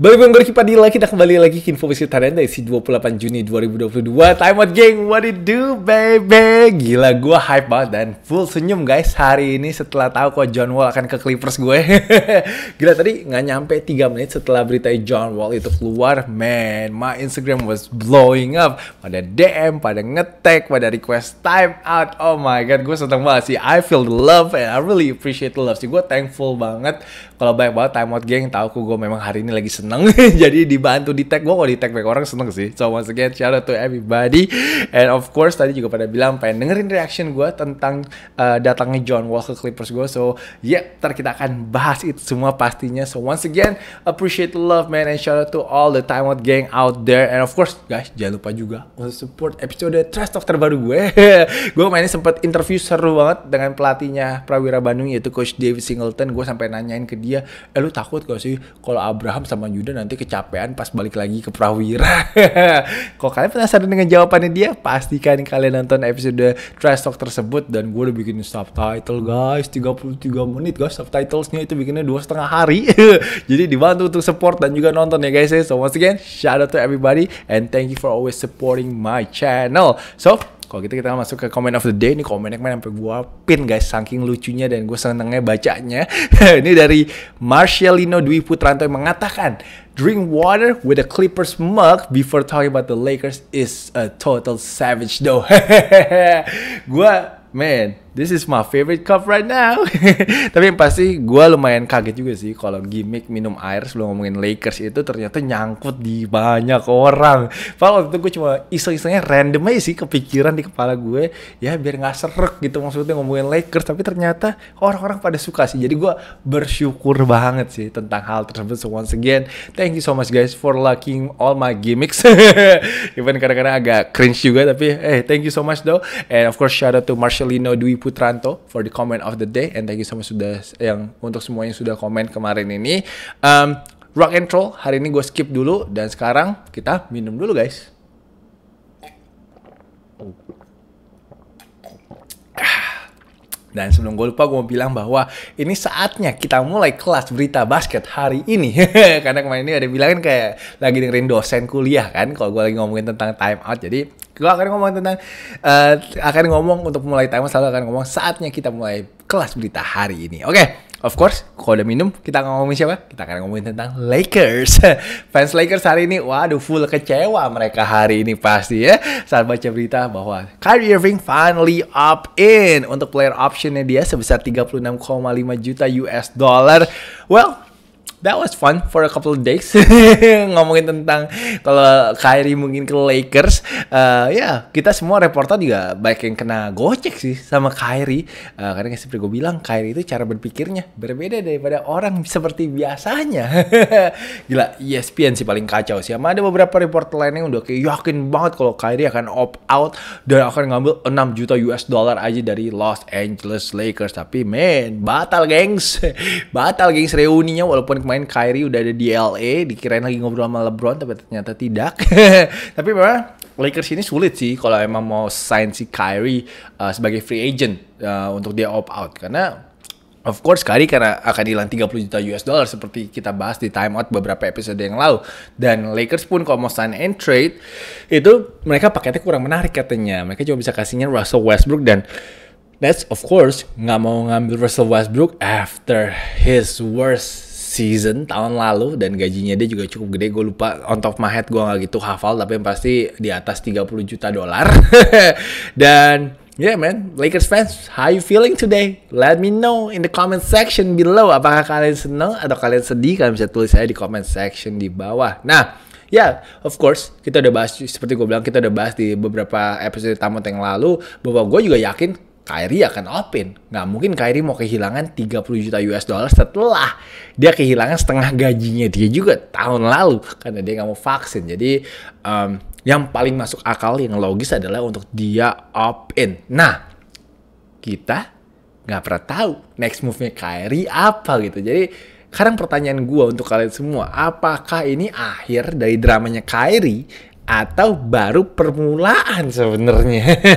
Baik Bagaimana Padi lagi kita kembali lagi ke informasi harian dari si 28 Juni 2022. Time out geng, what it do baby? Gila, gue hype banget dan full senyum guys hari ini setelah tahu kok John Wall akan ke Clippers gue. Gila tadi nggak nyampe 3 menit setelah berita John Wall itu keluar, man, my Instagram was blowing up. Pada DM, pada ngetek, pada request time out. Oh my god, gue seneng banget sih. I feel the love and I really appreciate the love sih. Gue thankful banget kalau banyak banget time out geng tahu aku gue memang hari ini lagi seneng jadi dibantu di tag gue kalau di tag banyak orang seneng sih so once again shout out to everybody and of course tadi juga pada bilang pengen dengerin reaction gue tentang uh, datangnya John Wall ke Clippers gue so yeah ntar kita akan bahas itu semua pastinya so once again appreciate the love man and shout out to all the time out gang out there and of course guys jangan lupa juga untuk support episode Trust Talk terbaru gue gue mainnya sempat interview seru banget dengan pelatihnya Prawira Bandung yaitu Coach David Singleton gue sampai nanyain ke dia dia eh lu takut gak sih kalau Abraham sama Yuda nanti kecapean pas balik lagi ke prawira kalau kalian penasaran dengan jawabannya dia pastikan kalian nonton episode Trash Talk tersebut dan gue udah bikin subtitle guys 33 menit guys subtitlesnya itu bikinnya dua setengah hari jadi dibantu untuk support dan juga nonton ya guys ya. so once again shout out to everybody and thank you for always supporting my channel so kalau gitu kita masuk ke comment of the day. Ini komennya kemarin sampai gue pin guys. Saking lucunya dan gue senengnya bacanya. ini dari Marcelino Dwi Putranto yang mengatakan, Drink water with a Clippers mug before talking about the Lakers is a total savage though. gue, man, this is my favorite cup right now. Tapi yang pasti gue lumayan kaget juga sih kalau gimmick minum air sebelum ngomongin Lakers itu ternyata nyangkut di banyak orang. Padahal waktu itu gue cuma iseng-isengnya random aja sih kepikiran di kepala gue. Ya biar nggak serak gitu maksudnya ngomongin Lakers. Tapi ternyata orang-orang pada suka sih. Jadi gue bersyukur banget sih tentang hal tersebut. So once again, thank you so much guys for liking all my gimmicks. Even kadang-kadang agak cringe juga tapi eh hey, thank you so much though. And of course shout out to Marcelino Dwi Putranto for the comment of the day and thank you sama sudah yang untuk semua yang sudah komen kemarin ini. Um, rock and roll hari ini gue skip dulu dan sekarang kita minum dulu guys. Dan sebelum gue lupa, gue mau bilang bahwa ini saatnya kita mulai kelas berita basket hari ini. Karena kemarin ini ada bilangin kayak lagi dengerin dosen kuliah kan, kalau gue lagi ngomongin tentang time out. Jadi gue akan ngomong tentang, uh, akan ngomong untuk mulai time out, selalu akan ngomong saatnya kita mulai kelas berita hari ini. Oke, okay. Of course, kalau udah minum, kita akan ngomongin siapa? Kita akan ngomongin tentang Lakers. Fans Lakers hari ini, waduh full kecewa mereka hari ini pasti ya. Saat baca berita bahwa Kyrie Irving finally up in untuk player optionnya dia sebesar 36,5 juta US dollar. Well, that was fun for a couple of days ngomongin tentang kalau Kyrie mungkin ke Lakers uh, ya yeah, kita semua reporter juga baik yang kena gocek sih sama Kyrie uh, karena seperti gue bilang Kyrie itu cara berpikirnya berbeda daripada orang seperti biasanya gila ESPN sih paling kacau sih sama ada beberapa reporter lain yang udah kayak yakin banget kalau Kyrie akan opt out dan akan ngambil 6 juta US dollar aja dari Los Angeles Lakers tapi man batal gengs batal gengs reuninya walaupun main Kyrie udah ada di LA, dikirain lagi ngobrol sama LeBron tapi ternyata tidak. tapi memang Lakers ini sulit sih kalau emang mau sign si Kyrie uh, sebagai free agent uh, untuk dia opt out karena Of course Kyrie karena akan hilang 30 juta US dollar seperti kita bahas di Time Out beberapa episode yang lalu. Dan Lakers pun kalau mau sign and trade itu mereka paketnya kurang menarik katanya. Mereka cuma bisa kasihnya Russell Westbrook dan that's of course nggak mau ngambil Russell Westbrook after his worst season tahun lalu dan gajinya dia juga cukup gede gue lupa on top my head gue gak gitu hafal tapi yang pasti di atas 30 juta dolar dan Yeah man, Lakers fans, how you feeling today? Let me know in the comment section below. Apakah kalian senang atau kalian sedih? Kalian bisa tulis saya di comment section di bawah. Nah, ya yeah, of course kita udah bahas seperti gue bilang kita udah bahas di beberapa episode tamu yang lalu bahwa gue juga yakin Kairi akan open. Nggak mungkin Kairi mau kehilangan 30 juta US dollar setelah dia kehilangan setengah gajinya dia juga tahun lalu karena dia nggak mau vaksin. Jadi um, yang paling masuk akal yang logis adalah untuk dia open. Nah, kita nggak pernah tahu next move-nya Kairi apa gitu. Jadi sekarang pertanyaan gue untuk kalian semua, apakah ini akhir dari dramanya Kairi? atau baru permulaan sebenarnya.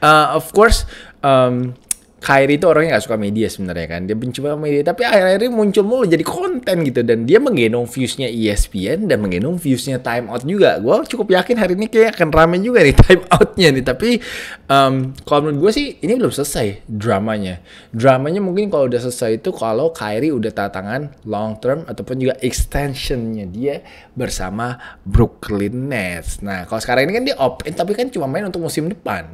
uh, of course um, Kyrie itu orangnya nggak suka media sebenarnya kan. Dia benci banget media. Tapi akhir-akhir ini muncul mulu jadi konten gitu. Dan dia menggenong viewsnya ESPN dan menggenong viewsnya Time Out juga. Gue cukup yakin hari ini kayak akan rame juga nih Time out nih. Tapi um, kalau menurut gue sih ini belum selesai dramanya. Dramanya mungkin kalau udah selesai itu kalau Kyrie udah tatangan long term ataupun juga extensionnya dia bersama Brooklyn Nets. Nah kalau sekarang ini kan dia open eh, tapi kan cuma main untuk musim depan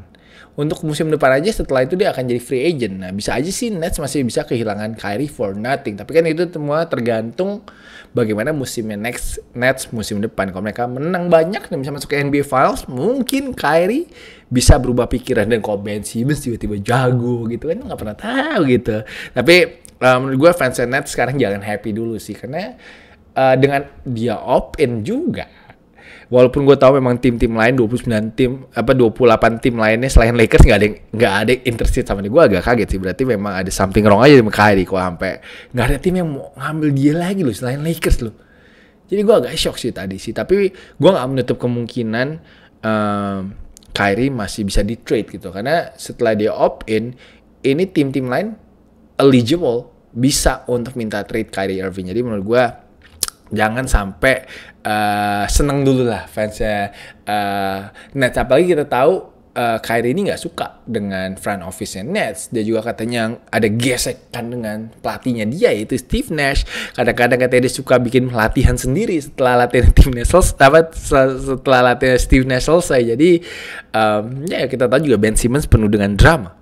untuk musim depan aja setelah itu dia akan jadi free agent. Nah, bisa aja sih Nets masih bisa kehilangan Kyrie for nothing. Tapi kan itu semua tergantung bagaimana musimnya next Nets musim depan. Kalau mereka menang banyak dan bisa masuk ke NBA Finals, mungkin Kyrie bisa berubah pikiran dan kalau Ben Simmons tiba-tiba jago gitu kan nggak pernah tahu gitu. Tapi uh, menurut gue fans Nets sekarang jangan happy dulu sih karena uh, dengan dia opt in juga walaupun gue tahu memang tim-tim lain 29 tim apa 28 tim lainnya selain Lakers nggak ada nggak ada interest sama dia gue agak kaget sih berarti memang ada something wrong aja di Kyrie kok sampai nggak ada tim yang mau ngambil dia lagi loh selain Lakers loh jadi gue agak shock sih tadi sih tapi gue nggak menutup kemungkinan um, Kyrie masih bisa di trade gitu karena setelah dia opt in ini tim-tim lain eligible bisa untuk minta trade Kyrie Irving jadi menurut gue jangan sampai uh, seneng dulu lah fansnya uh, Nets apalagi kita tahu uh, Kyrie ini nggak suka dengan front office Nets. Dia juga katanya ada gesekan dengan pelatihnya dia yaitu Steve Nash. Kadang-kadang katanya dia suka bikin pelatihan sendiri setelah latihan tim Nash selesai, setelah latihan Steve Nash selesai. Jadi um, ya kita tahu juga Ben Simmons penuh dengan drama.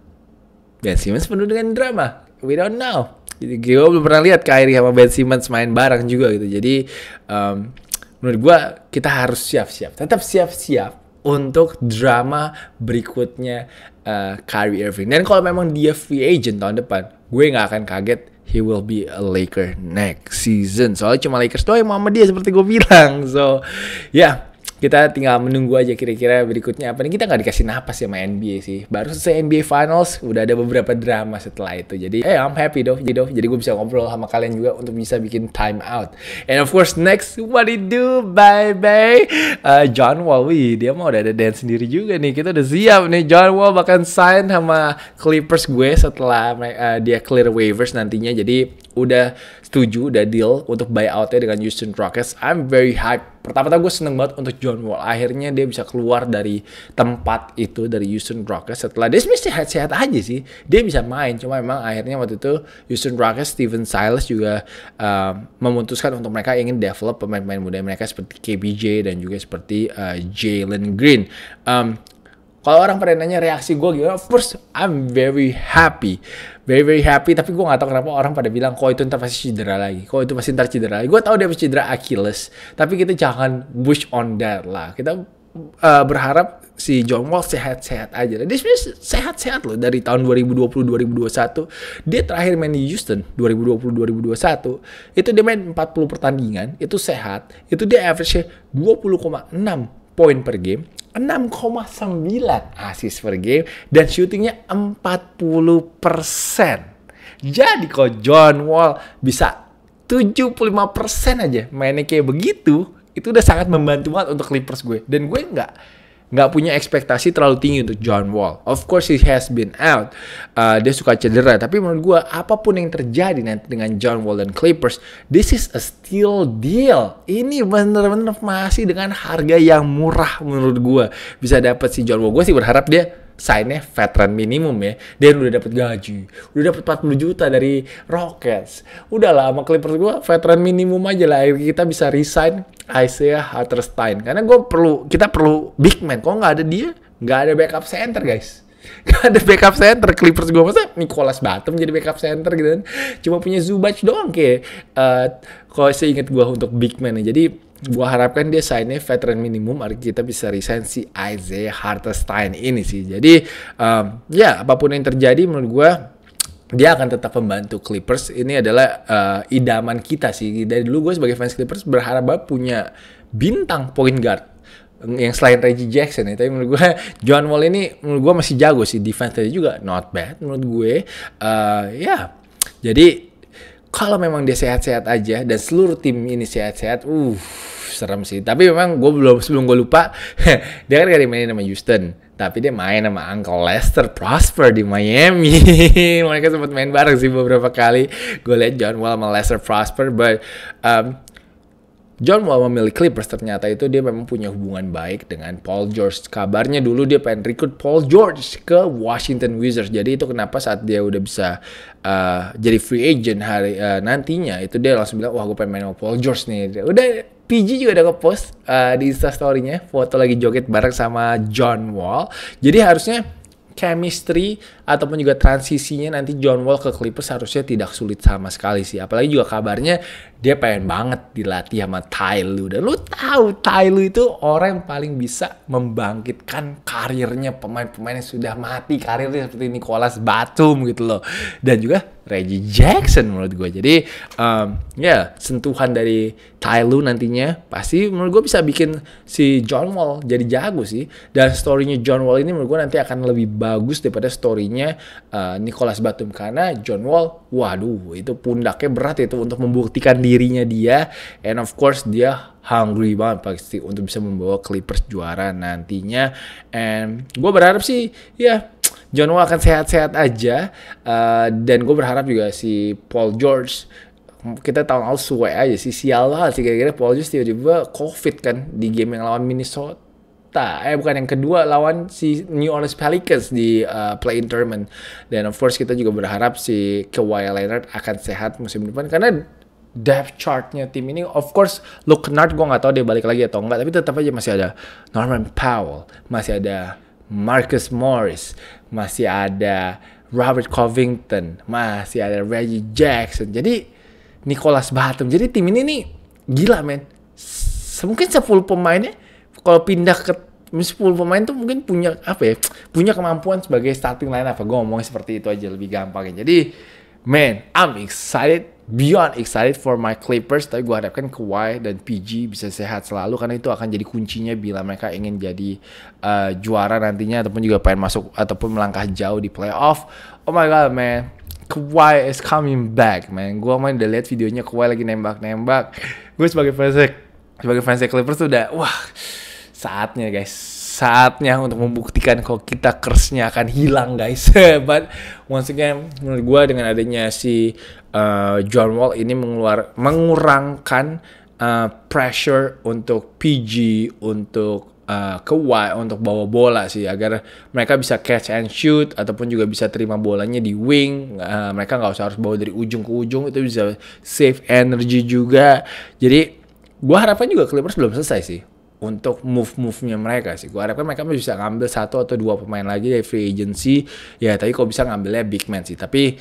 Ben Simmons penuh dengan drama. We don't know. Jadi gue belum pernah lihat Kyrie sama Ben Simmons main bareng juga gitu. Jadi um, menurut gue kita harus siap-siap, tetap siap-siap untuk drama berikutnya uh, Kyrie Irving. Dan kalau memang dia free agent tahun depan, gue nggak akan kaget he will be a Laker next season. Soalnya cuma Lakers doang yang mau mama dia seperti gue bilang. So, ya. Yeah kita tinggal menunggu aja kira-kira berikutnya apa nih kita nggak dikasih napas ya sama NBA sih baru selesai NBA Finals udah ada beberapa drama setelah itu jadi eh hey, I'm happy doh gitu. jadi doh jadi gue bisa ngobrol sama kalian juga untuk bisa bikin time out and of course next what it do bye bye uh, John Wall wih dia mau udah ada dance sendiri juga nih kita udah siap nih John Wall bahkan sign sama Clippers gue setelah uh, dia clear waivers nantinya jadi udah setuju udah deal untuk buyoutnya dengan Houston Rockets I'm very hype pertama-tama gue seneng banget untuk John John Wall. Akhirnya dia bisa keluar dari tempat itu dari Houston Rockets setelah dia sebenarnya sehat-sehat aja sih. Dia bisa main cuma memang akhirnya waktu itu Houston Rockets Steven Silas juga uh, memutuskan untuk mereka ingin develop pemain-pemain muda mereka seperti KBJ dan juga seperti uh, Jalen Green. Um, kalau orang pada nanya reaksi gue gimana, first I'm very happy, very very happy. Tapi gue gak tahu kenapa orang pada bilang, kok itu ntar pasti cedera lagi, kok itu pasti ntar cedera lagi. Gue tahu dia pasti cedera Achilles, tapi kita jangan wish on that lah. Kita uh, berharap si John Wall sehat-sehat aja. Dia sebenarnya sehat-sehat loh dari tahun 2020-2021. Dia terakhir main di Houston 2020-2021. Itu dia main 40 pertandingan, itu sehat. Itu dia average-nya 20,6 poin per game. 6,9 assist per game dan shootingnya 40%. Jadi kalau John Wall bisa 75% aja mainnya kayak begitu, itu udah sangat membantu banget untuk Clippers gue. Dan gue nggak nggak punya ekspektasi terlalu tinggi untuk John Wall. Of course he has been out. Uh, dia suka cedera. Tapi menurut gue apapun yang terjadi nanti dengan John Wall dan Clippers, this is a steal deal. Ini bener-bener masih dengan harga yang murah menurut gue. Bisa dapat si John Wall. Gue sih berharap dia signnya veteran minimum ya. Dia udah dapat gaji, udah dapat 40 juta dari Rockets. Udahlah sama Clippers gue veteran minimum aja lah. akhirnya Kita bisa resign Isaiah Hartenstein, Karena gue perlu, kita perlu big man. kok nggak ada dia, nggak ada backup center guys. Gak ada backup center Clippers gue masa Nicholas Batum jadi backup center gitu kan cuma punya Zubac doang kayak uh, kalau saya ingat gue untuk big man jadi gue harapkan dia signnya veteran minimum agar kita bisa resign si Isaiah Hartenstein ini sih jadi um, ya apapun yang terjadi menurut gue dia akan tetap membantu Clippers ini adalah uh, idaman kita sih dari dulu gue sebagai fans Clippers berharap banget punya bintang point guard yang selain Reggie Jackson ya, tapi menurut gue John Wall ini menurut gue masih jago sih defense tadi juga not bad menurut gue uh, ya yeah. jadi kalau memang dia sehat-sehat aja dan seluruh tim ini sehat-sehat, uh serem sih. Tapi memang gue belum sebelum gue lupa dia kan gak dimainin sama Houston, tapi dia main sama Uncle Lester Prosper di Miami. Mereka sempat main bareng sih beberapa kali. Gue liat John Wall sama Lester Prosper, but um, John Wall memilih Clippers ternyata itu dia memang punya hubungan baik dengan Paul George. Kabarnya dulu dia pengen rekrut Paul George ke Washington Wizards. Jadi itu kenapa saat dia udah bisa uh, jadi free agent hari uh, nantinya itu dia langsung bilang wah gue pengen main sama Paul George nih. Udah PG juga udah ngepost uh, di nya foto lagi joget bareng sama John Wall. Jadi harusnya chemistry ataupun juga transisinya nanti John Wall ke Clippers harusnya tidak sulit sama sekali sih. Apalagi juga kabarnya dia pengen banget dilatih sama Tai Lu. Dan lu tahu Tai itu orang yang paling bisa membangkitkan karirnya pemain-pemain yang sudah mati karirnya seperti Nicholas Batum gitu loh. Dan juga Reggie Jackson menurut gue. Jadi um, ya yeah, sentuhan dari Tai nantinya pasti menurut gue bisa bikin si John Wall jadi jago sih. Dan storynya John Wall ini menurut gue nanti akan lebih bagus daripada storynya uh, Nicholas Batum karena John Wall, waduh itu pundaknya berat itu untuk membuktikan dia dirinya dia and of course dia hungry banget pasti untuk bisa membawa Clippers juara nantinya and gue berharap sih ya yeah, John Wall akan sehat-sehat aja uh, dan gue berharap juga si Paul George kita tahun lalu suwe aja sih sial banget sih kira-kira Paul George tiba-tiba covid kan di game yang lawan Minnesota Minnesota eh bukan yang kedua lawan si New Orleans Pelicans di uh, play-in tournament dan of course kita juga berharap si Kawhi Leonard akan sehat musim depan karena depth chartnya tim ini of course look not gue nggak tahu dia balik lagi atau enggak tapi tetap aja masih ada Norman Powell masih ada Marcus Morris masih ada Robert Covington masih ada Reggie Jackson jadi Nicholas Batum jadi tim ini nih gila men mungkin 10 pemainnya kalau pindah ke 10 pemain tuh mungkin punya apa ya punya kemampuan sebagai starting line apa gue ngomongnya seperti itu aja lebih gampang ya. jadi man, I'm excited beyond excited for my Clippers tapi gue harapkan Kawhi dan PG bisa sehat selalu karena itu akan jadi kuncinya bila mereka ingin jadi uh, juara nantinya ataupun juga pengen masuk ataupun melangkah jauh di playoff oh my god man Kawhi is coming back man gue main udah lihat videonya Kawhi lagi nembak-nembak gue sebagai fans sebagai fans Clippers tuh udah wah saatnya guys saatnya untuk membuktikan kalau kita curse-nya akan hilang guys. But once again menurut gue dengan adanya si uh, John Wall ini mengeluar mengurangkan uh, pressure untuk PG untuk uh, Kawhi untuk bawa bola sih agar mereka bisa catch and shoot ataupun juga bisa terima bolanya di wing uh, mereka nggak usah harus bawa dari ujung ke ujung itu bisa save energy juga jadi gue harapan juga Clippers belum selesai sih untuk move-move-nya mereka sih. Gue harapkan mereka bisa ngambil satu atau dua pemain lagi dari free agency. Ya, tapi kok bisa ngambilnya big man sih. Tapi,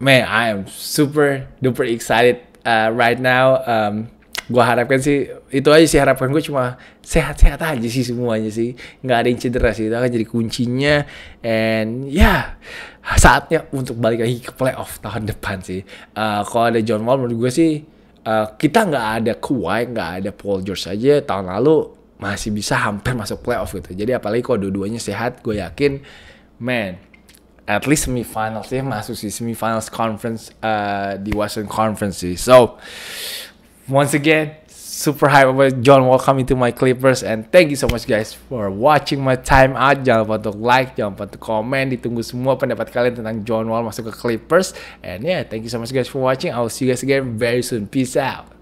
man, I am super duper excited uh, right now. Um, gue harapkan sih, itu aja sih harapan gue cuma sehat-sehat aja sih semuanya sih. Nggak ada yang cedera sih, itu akan jadi kuncinya. And ya, yeah, saatnya untuk balik lagi ke playoff tahun depan sih. Uh, kalau ada John Wall menurut gue sih, uh, kita nggak ada Kawhi, nggak ada Paul George aja tahun lalu masih bisa hampir masuk playoff gitu. Jadi apalagi kalau dua-duanya sehat, gue yakin, man, at least semifinal sih ya, masuk sih semifinals conference uh, di Western Conference sih. So once again, super hype about John. Welcome into my Clippers and thank you so much guys for watching my time out. Jangan lupa untuk like, jangan lupa untuk komen. Ditunggu semua pendapat kalian tentang John Wall masuk ke Clippers. And yeah, thank you so much guys for watching. I will see you guys again very soon. Peace out.